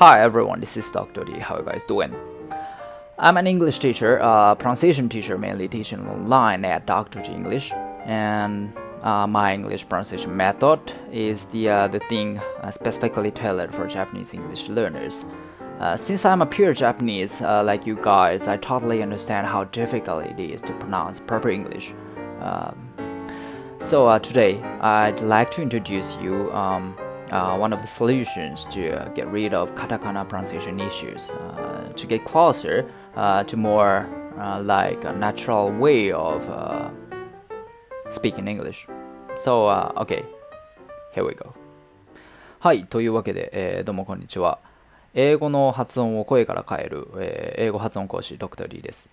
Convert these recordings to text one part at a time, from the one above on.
Hi everyone, this is Dr. D. How you guys doing? I'm an English teacher, a uh, pronunciation teacher, mainly teaching online at Dr. D English, and uh, my English pronunciation method is the uh, the thing uh, specifically tailored for Japanese English learners. Uh, since I'm a pure Japanese, uh, like you guys, I totally understand how difficult it is to pronounce proper English. Um, so today, I'd like to introduce you. Um, uh, one of the solutions to uh, get rid of katakana pronunciation issues, uh, to get closer to more like a natural way of speaking English. So, okay, here we go. はい、というわけで、えー、どうもこんにちは。英語の発音を声から変える、えー、英語発音講師、ドクターリーです。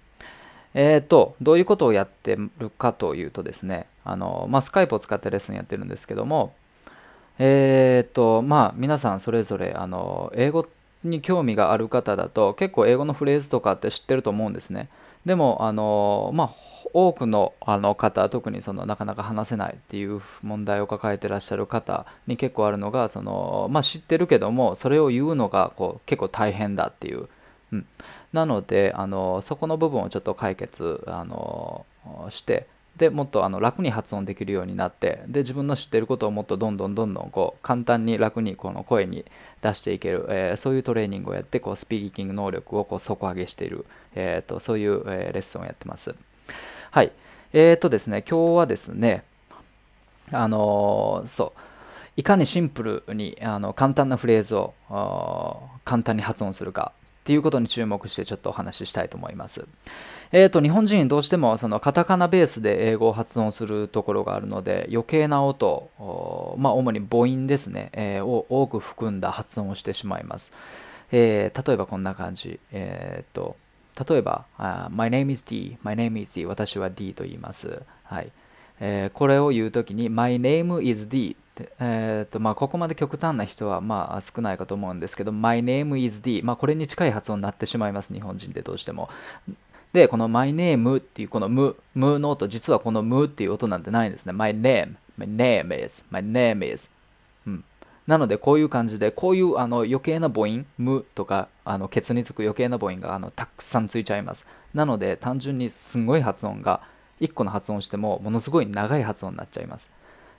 えっ、ー、と、どういうことをやってるかというとですね、あの、まあ、スカイプを使ってレッスンやってるんですけども、えー、とまあ皆さんそれぞれあの英語に興味がある方だと結構英語のフレーズとかって知ってると思うんですね。でもあのまあ多くのあの方特にそのなかなか話せないっていう問題を抱えてらっしゃる方に結構あるのがその、まあ、知ってるけどもそれを言うのがこう結構大変だっていう、うん、なのであのそこの部分をちょっと解決あのしてでもっとあの楽に発音できるようになってで自分の知っていることをもっとどんどんどんどんこう簡単に楽にこの声に出していける、えー、そういうトレーニングをやってこうスピーキング能力をこう底上げしている、えーと、そういう、えー、レッスンをやってます。はい。えっ、ー、とですね、今日はですね、あのー、そう、いかにシンプルにあの簡単なフレーズを簡単に発音するかっていうことに注目してちょっとお話ししたいと思います。えっ、ー、と、日本人どうしてもそのカタカナベースで英語を発音するところがあるので余計な音、まあ、主に母音ですね、えー、を多く含んだ発音をしてしまいます。えー、例えばこんな感じ。えっ、ー、と、例えば、uh, My name is D, My name is D, 私は D と言います。はい。えー、これを言うときに My name is D でえーとまあ、ここまで極端な人はまあ少ないかと思うんですけど、My name is D、まあ、これに近い発音になってしまいます、日本人ってどうしても。で、この My name っていうこの無、無の音、実はこの無っていう音なんてないんですね。My name, my name is, my name is. うん、なので、こういう感じで、こういうあの余計な母音、無とか、あのケツにつく余計な母音があのたくさんついちゃいます。なので、単純にすごい発音が、1個の発音しても、ものすごい長い発音になっちゃいます。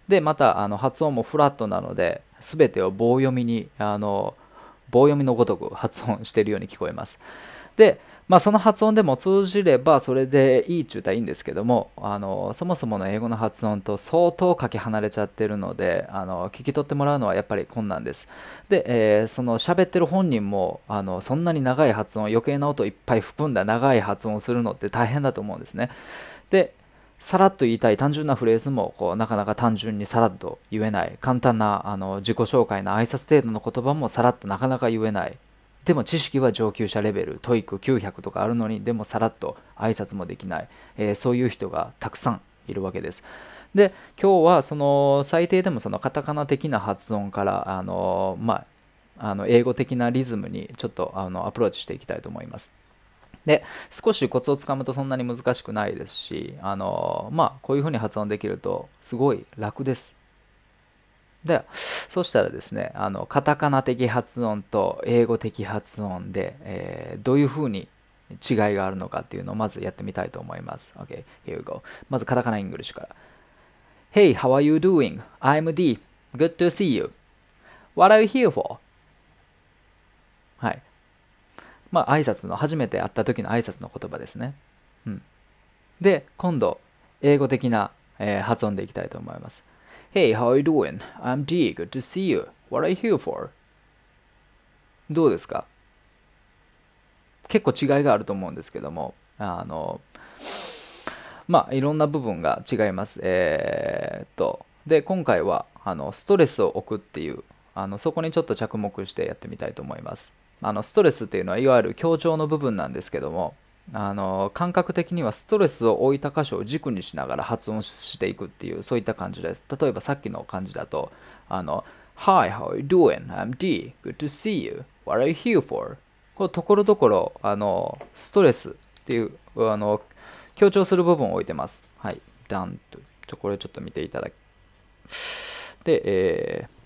でまたあの発音もフラットなのですべてを棒読みにあの棒読みのごとく発音しているように聞こえますで、まあ、その発音でも通じればそれでいいっちゅうたらいいんですけどもあのそもそもの英語の発音と相当かけ離れちゃってるのであの聞き取ってもらうのはやっぱり困難ですで、えー、その喋ってる本人もあのそんなに長い発音余計な音いっぱい含んだ長い発音をするのって大変だと思うんですねでさらっと言いたい単純なフレーズもこうなかなか単純にさらっと言えない簡単なあの自己紹介の挨拶程度の言葉もさらっとなかなか言えないでも知識は上級者レベルトイック900とかあるのにでもさらっと挨拶もできない、えー、そういう人がたくさんいるわけです。で今日はその最低でもそのカタカナ的な発音からあの、まあ、あの英語的なリズムにちょっとあのアプローチしていきたいと思います。で、少しコツをつかむとそんなに難しくないですし、あのまあ、こういうふうに発音できると、すごい楽です。で、そしたらですね、あの、カタカナ的発音と英語的発音で、えー、どういうふうに違いがあるのかっていうのをまずやってみたいと思います。OK, here we go. まずカタカナイングリッシュから。Hey, how are you doing? I'm D. Good to see you. What are you here for? まあ挨拶の初めて会った時の挨拶の言葉ですね、うん、で今度英語的な、えー、発音でいきたいと思います Hey, how are you doing? I'm D. Good to see you. What are you here for? どうですか結構違いがあると思うんですけども、あの、まあ、いろんな部分が違います。えー、っと、で、今回は、あの、ストレスを置くっていう、あの、そこにちょっと着目してやってみたいと思います。あのストレスっていうのはいわゆる強調の部分なんですけどもあの感覚的にはストレスを置いた箇所を軸にしながら発音していくっていうそういった感じです例えばさっきの感じだとあの Hi, how are you doing? I'm D. Good to see you. What are you here for? こところどころあのストレスっていうあの強調する部分を置いてますはいダンとこれちょっと見ていただきで、えー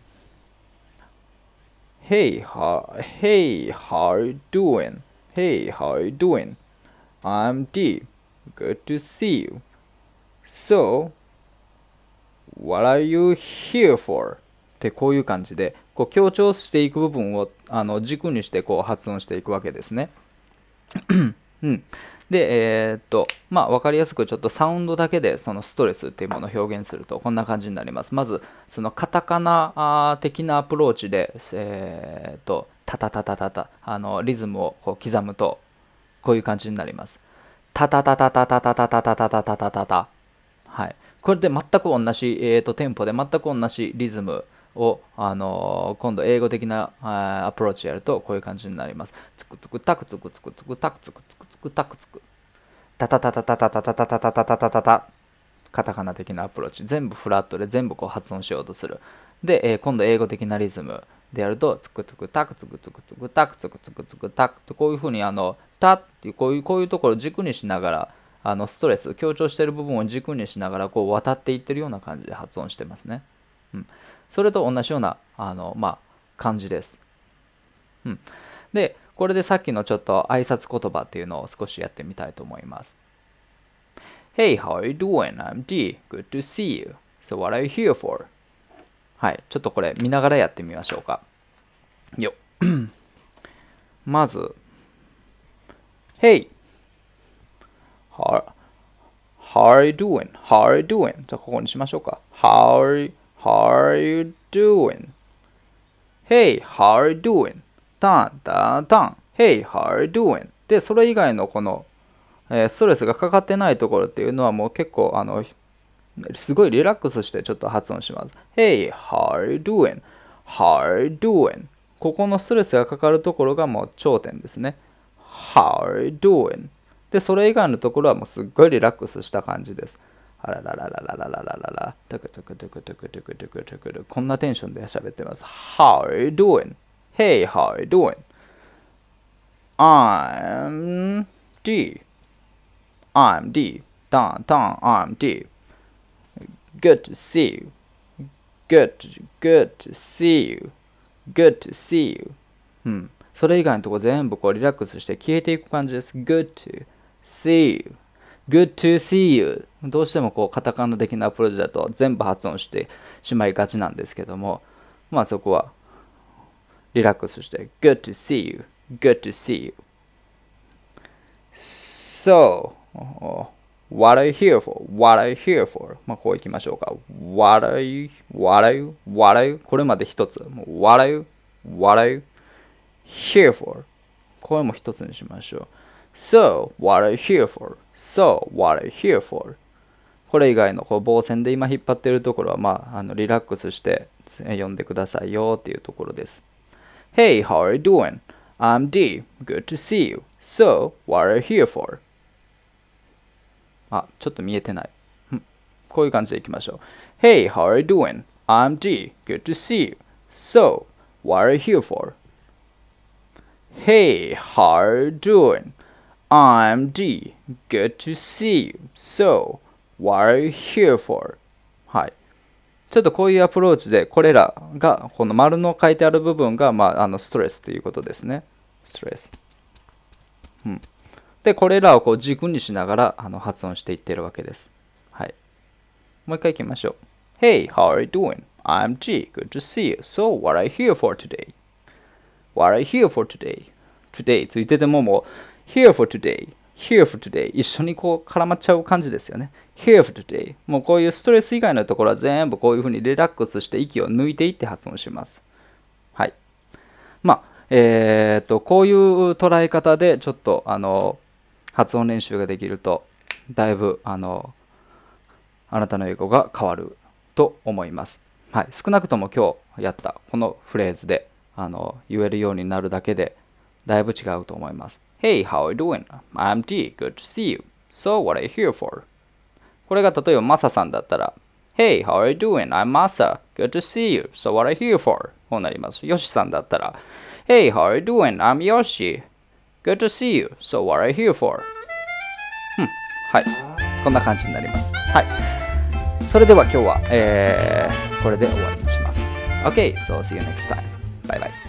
Hey, how, hey, how you doing? Hey, how are you doing? I'm D. Good to see you. So, what are you here for? ってこういう感じで、こう強調していく部分をあの軸にしてこう発音していくわけですね。うん。で、えー、っと、まあ、わかりやすくちょっとサウンドだけでそのストレスっていうものを表現するとこんな感じになります。まず、そのカタカナ的なアプローチで、えー、っと、タタタタタタ、あの、リズムをこう刻むと、こういう感じになります。タタタタタタタタタタタタタタタタ。はい。これで全く同じ、えー、っと、テンポで全く同じリズム。を、あのー、今度英語的なアプローチやるとこういう感じになります。つくつくたくつくつくつくくつくつくくたくつく。タタタタタタタタタタタタタタタタカタカナ的なアプローチ全部フラットで全部こう発音しようとするで、えー、今度英語的なリズムでやるとつくつくタクつくつくつくタクつくつくつくタクとこういうふうにあのタっていうこういうこういうところを軸にしながらあのストレス強調している部分を軸にしながらこう渡っていってるような感じで発音してますね、うん、それと同じようなあの、まあ、感じです、うん、でこれでさっきのちょっと挨拶言葉っていうのを少しやってみたいと思います。Hey, how are you doing? I'm D. Good to see you. So what are you here for? はい、ちょっとこれ見ながらやってみましょうか。よまず、Hey! How, how are you doing? How are you doing? じゃあここにしましょうか。How are you, how are you doing? Hey, how are you doing? ダン、ダん、ダン、Hey, how are you doing? で、それ以外のこの、えストレスがかかってないところっていうのはもう結構、あの、すごいリラックスしてちょっと発音します。Hey, how are you doing? How are you doing? ここのストレスがかかるところがもう頂点ですね。How are you doing? で、それ以外のところはもうすっごいリラックスした感じです。あらららららららららら、トゥクトゥクトゥクトクトクトクトクこんなテンションで喋ってます。How are you doing? Hey, how you doing? I'm D. I'm D. Don, Don, I'm D. Good to see you. Good, good to see you. Good to see you. うん。それ以外のとこ全部こうリラックスして消えていく感じです。Good to see you. Good to see you. どうしてもこうカタカナ的なアプローチだと全部発音してしまいがちなんですけども、まあそこはリラックスして Good to see you Good to see you So What are you here for? What are you here for? まあこういきましょうか What are you? What are you? What are you? これまで一つ What are you? What are you? Here for これも一つにしましょう So what are you here for? So what are you here for? これ以外のこう棒線で今引っ張っているところは、まあ、あのリラックスして読んでくださいよっていうところです。Hey, how are you doing? I'm D. Good to see you. So, what are you here for? あ、ちょっと見えてない。こういう感じでいきましょう。Hey, how are you doing? I'm D. Good to see you. So, what are you here for? Hey, how are you doing? I'm D. Good to see you. So, what are you here for? Hi. ちょっとこういうアプローチで、これらが、この丸の書いてある部分が、まあ、あのストレスということですね。ストレス。うん。で、これらをこう軸にしながらあの発音していってるわけです。はい。もう一回行きましょう。Hey, how are you doing? I'm G. Good to see you. So, what are you here for today? What are you here for today? Today ついててももう Here for today here for today 一緒にこう絡まっちゃう感じですよね here for today もうこういうストレス以外のところは全部こういうふうにリラックスして息を抜いていって発音しますはいまあえー、っとこういう捉え方でちょっとあの発音練習ができるとだいぶあのあなたの英語が変わると思います、はい、少なくとも今日やったこのフレーズであの言えるようになるだけでだいぶ違うと思います Hey, how are you doing? I'm D. Good to see you. So, what are you here for? これが例えばマサさんだったら Hey, how are you doing? I'm Masa. Good to see you. So, what are you here for? こうなります。ヨシさんだったら Hey, how are you doing? I'm Yoshi. Good to see you. So, what are you here for? うん。はい。こんな感じになります。はい。それでは今日は、えー、これで終わりにします。Okay, so see you next time. Bye bye.